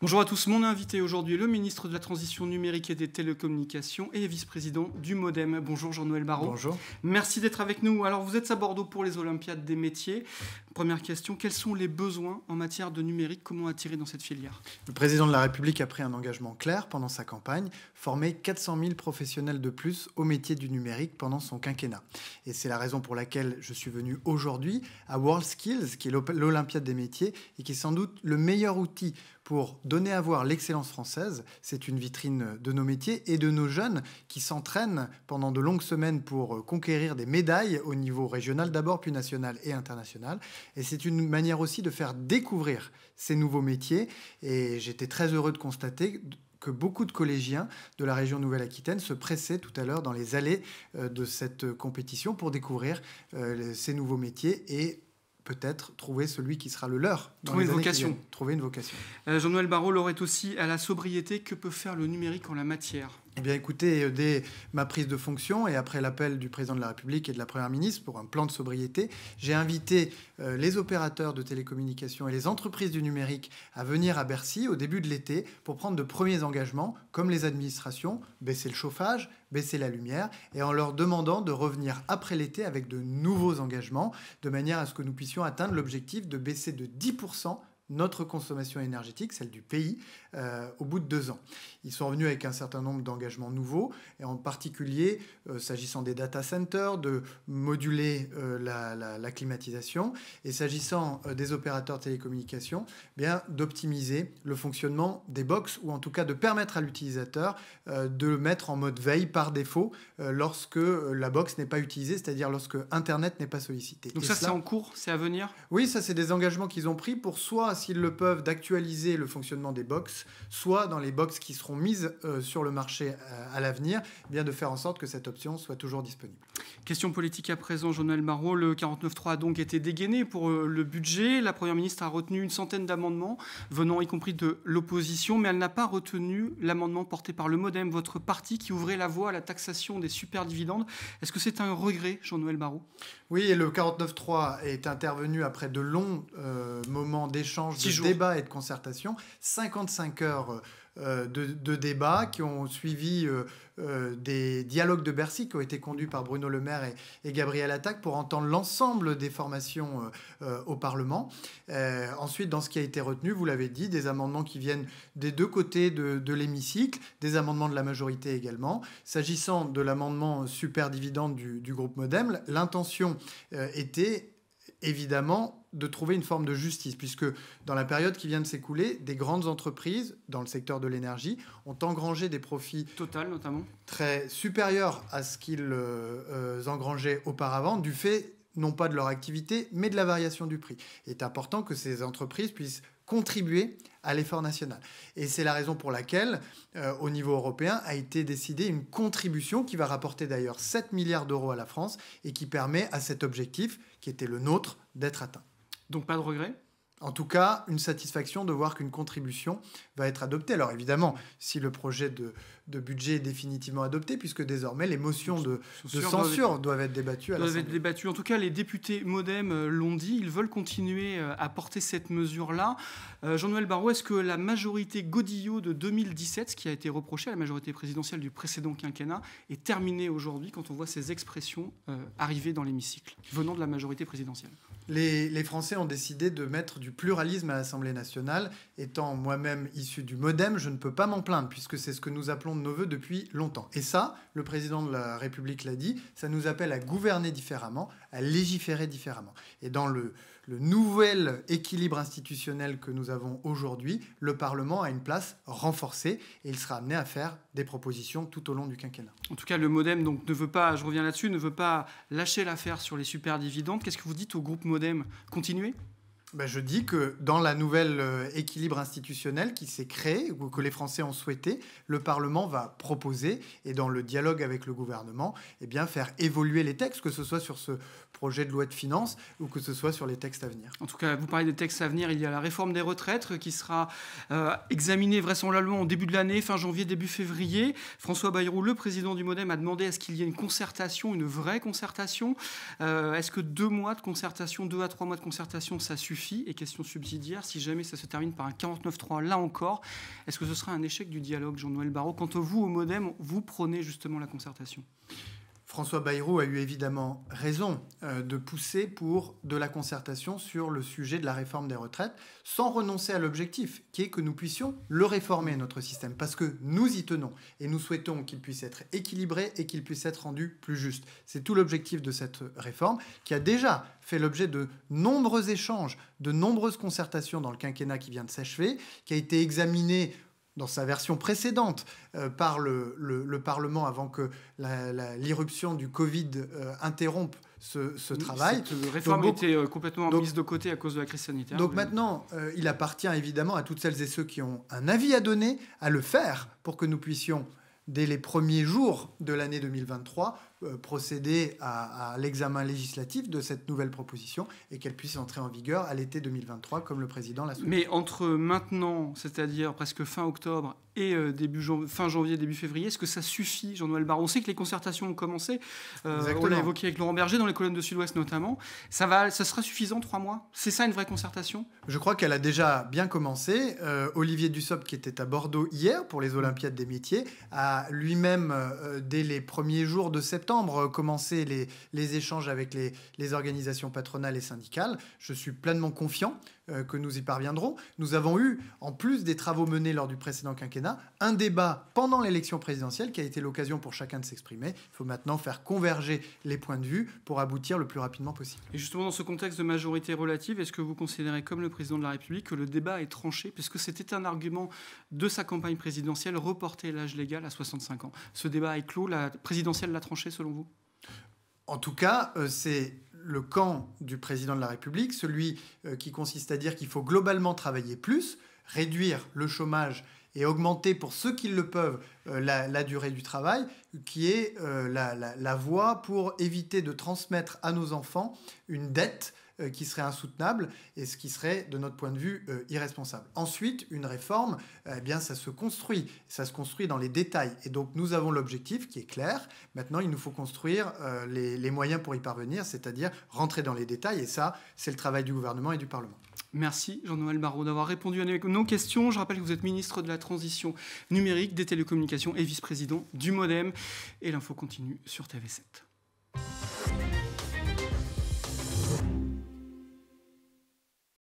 Bonjour à tous, mon invité aujourd'hui le ministre de la Transition numérique et des télécommunications et vice-président du MoDem. Bonjour Jean-Noël Barrot. Bonjour. Merci d'être avec nous. Alors vous êtes à Bordeaux pour les Olympiades des métiers première question, quels sont les besoins en matière de numérique Comment attirer dans cette filière Le président de la République a pris un engagement clair pendant sa campagne, former 400 000 professionnels de plus au métier du numérique pendant son quinquennat. Et c'est la raison pour laquelle je suis venu aujourd'hui à world Skills, qui est l'Olympiade des métiers et qui est sans doute le meilleur outil pour donner à voir l'excellence française. C'est une vitrine de nos métiers et de nos jeunes qui s'entraînent pendant de longues semaines pour conquérir des médailles au niveau régional d'abord, puis national et international. Et c'est une manière aussi de faire découvrir ces nouveaux métiers. Et j'étais très heureux de constater que beaucoup de collégiens de la région Nouvelle-Aquitaine se pressaient tout à l'heure dans les allées euh, de cette compétition pour découvrir euh, ces nouveaux métiers et peut-être trouver celui qui sera le leur. trouver, une vocation. trouver une vocation. Jean-Noël Barrault l'aurait aussi à la sobriété. Que peut faire le numérique en la matière eh bien, écoutez, euh, dès ma prise de fonction et après l'appel du président de la République et de la Première ministre pour un plan de sobriété, j'ai invité euh, les opérateurs de télécommunications et les entreprises du numérique à venir à Bercy au début de l'été pour prendre de premiers engagements, comme les administrations, baisser le chauffage, baisser la lumière, et en leur demandant de revenir après l'été avec de nouveaux engagements, de manière à ce que nous puissions atteindre l'objectif de baisser de 10% notre consommation énergétique, celle du pays, euh, au bout de deux ans. Ils sont revenus avec un certain nombre d'engagements nouveaux, et en particulier euh, s'agissant des data centers, de moduler euh, la, climatisation, et s'agissant des opérateurs de télécommunications, bien d'optimiser le fonctionnement des box, ou en tout cas de permettre à l'utilisateur de le mettre en mode veille par défaut lorsque la box n'est pas utilisée, c'est-à-dire lorsque Internet n'est pas sollicité. Donc ça, c'est en cours, c'est à venir Oui, ça, c'est des engagements qu'ils ont pris pour soit s'ils le peuvent, d'actualiser le fonctionnement des box, soit dans les boxes qui seront mises euh, sur le marché euh, à, l'avenir, eh bien de faire en sorte que cette option soit toujours disponible. Question politique à présent, Jean-Noël Marot. Le 49.3 a donc été dégainé pour euh, le budget. La Première ministre a retenu une centaine d'amendements, venant y compris de l'opposition, mais elle n'a pas retenu l'amendement porté par le Modem, votre parti, qui ouvrait la voie à la taxation des superdividendes. Est-ce que c'est un regret, Jean-Noël Marot Oui, et le 49-3 est intervenu après de longs euh, moments d'échange, de débat et de concertation. 55 heures. Euh, euh, de, débats qui ont suivi euh, euh, des dialogues de Bercy qui ont été conduits par Bruno Le Maire et, Gabriel Attac pour entendre l'ensemble des formations au Parlement. ensuite, dans ce qui a été retenu, vous l'avez dit, des amendements qui viennent des deux côtés de, l'hémicycle, des amendements de la majorité également. S'agissant de l'amendement super dividende du, groupe Modem, l'intention était évidemment de trouver une forme de justice, puisque dans la période qui vient de s'écouler, des grandes entreprises dans le secteur de l'énergie ont engrangé des profits total notamment très supérieurs à ce qu'ils euh, euh, engrangeaient auparavant du fait non pas de leur activité, mais de la variation du prix. Il est important que ces entreprises puissent contribuer à l'effort national. Et c'est la raison pour laquelle, euh, au niveau européen, a été décidée une contribution qui va rapporter d'ailleurs 7 milliards d'euros à la France et qui permet à cet objectif, qui était le nôtre, d'être atteint. Donc pas de regret en tout cas, une satisfaction de voir qu'une contribution va être adoptée. Alors évidemment, si le projet de de budget définitivement adopté, puisque désormais les motions de, censure doivent être, débattues. À doivent être débattues. En tout cas, les députés Modem euh, l'ont dit, ils veulent continuer euh, à porter cette mesure-là. Euh, Jean-Noël Barrot, est-ce que la majorité Godillot de 2017, ce qui a été reproché à la majorité présidentielle du précédent quinquennat, est terminée aujourd'hui quand on voit ces expressions arriver dans l'hémicycle, venant de la majorité présidentielle les, les, Français ont décidé de mettre du pluralisme à l'Assemblée nationale. Étant moi-même issu du Modem, je ne peux pas m'en plaindre, puisque c'est ce que nous appelons de nos voeux depuis longtemps. Et ça, le président de la République l'a dit, ça nous appelle à gouverner différemment, à légiférer différemment. Et dans le, nouvel équilibre institutionnel que nous avons aujourd'hui, le Parlement a une place renforcée et il sera amené à faire des propositions tout au long du quinquennat. En tout cas, le Modem donc, ne veut pas, je reviens là-dessus, ne veut pas lâcher l'affaire sur les superdividendes. Qu'est-ce que vous dites au groupe Modem Continuez bah, je dis que dans la nouvelle euh, équilibre institutionnel qui s'est créé, ou que les Français ont souhaité, le Parlement va proposer, et dans le dialogue avec le gouvernement, eh bien, faire évoluer les textes, que ce soit sur ce projet de loi de finances ou que ce soit sur les textes à venir. En tout cas, vous parlez des textes à venir, il y a la réforme des retraites euh, qui sera euh, examinée vraisemblablement au début de l'année, fin janvier, début février. François Bayrou, le président du MoDem, a demandé est ce qu'il y ait une concertation, une vraie concertation. Est-ce que deux mois de concertation, deux à trois mois de concertation, ça suffit et question subsidiaire, si jamais ça se termine par un 49-3, là encore, est-ce que ce sera un échec du dialogue, Jean-Noël Barraud Quant à vous, au Modem, vous prenez justement la concertation François Bayrou a eu évidemment raison euh, de pousser pour de la concertation sur le sujet de la réforme des retraites, sans renoncer à l'objectif, qui est que nous puissions le réformer, notre système, parce que nous y tenons, et nous souhaitons qu'il puisse être équilibré et qu'il puisse être rendu plus juste. C'est tout l'objectif de cette réforme, qui a déjà fait l'objet de nombreux échanges, de nombreuses concertations dans le quinquennat qui vient de s'achever, qui a été examinée dans sa version précédente euh, par le, Parlement avant que l'irruption du Covid euh, interrompe ce, travail. Cette réforme était euh, complètement mise de côté à cause de la crise sanitaire. Donc maintenant, il appartient évidemment à toutes celles et ceux qui ont un avis à donner à le faire pour que nous puissions, dès les premiers jours de l'année 2023, euh, procéder à, l'examen législatif de cette nouvelle proposition et qu'elle puisse entrer en vigueur à l'été 2023, comme le président l'a souhaité. Mais entre maintenant, c'est-à-dire presque fin octobre, et euh, début fin janvier, début février, est-ce que ça suffit, Jean-Noël Barreau On sait que les concertations ont commencé. Euh, on l'a évoqué avec Laurent Berger dans les colonnes de Sud-Ouest notamment. Ça, va, ça sera suffisant, trois mois C'est ça une vraie concertation Je crois qu'elle a déjà bien commencé. Olivier Dussopt, qui était à Bordeaux hier pour les Olympiades des métiers, a lui-même, dès les premiers jours de septembre, euh, commencer les, échanges avec les organisations patronales et syndicales. Je suis pleinement confiant euh, que nous y parviendrons. Nous avons eu, en plus des travaux menés lors du précédent quinquennat, un débat pendant l'élection présidentielle qui a été l'occasion pour chacun de s'exprimer. Il faut maintenant faire converger les points de vue pour aboutir le plus rapidement possible. Et justement, dans ce contexte de majorité relative, est-ce que vous considérez, comme le président de la République, que le débat est tranché Puisque c'était un argument de sa campagne présidentielle, reporter l'âge légal à 65 ans. Ce débat est clos, la présidentielle l'a tranché selon vous en tout cas, euh, c'est le camp du président de la République, celui euh, qui consiste à dire qu'il faut globalement travailler plus, réduire le chômage et augmenter pour ceux qui le peuvent euh, la, durée du travail, qui est euh, la voie pour éviter de transmettre à nos enfants une dette euh, qui serait insoutenable et ce qui serait, de notre point de vue, euh, irresponsable. Ensuite, une réforme, euh, eh bien, ça se construit, ça se construit dans les détails. Et donc, nous avons l'objectif qui est clair. Maintenant, il nous faut construire les, les moyens pour y parvenir, c'est-à-dire rentrer dans les détails. Et ça, c'est le travail du gouvernement et du Parlement. Merci Jean-Noël Barraud d'avoir répondu à nos questions. Je rappelle que vous êtes ministre de la Transition numérique, des télécommunications et vice-président du MoDem. Et l'info continue sur TV7.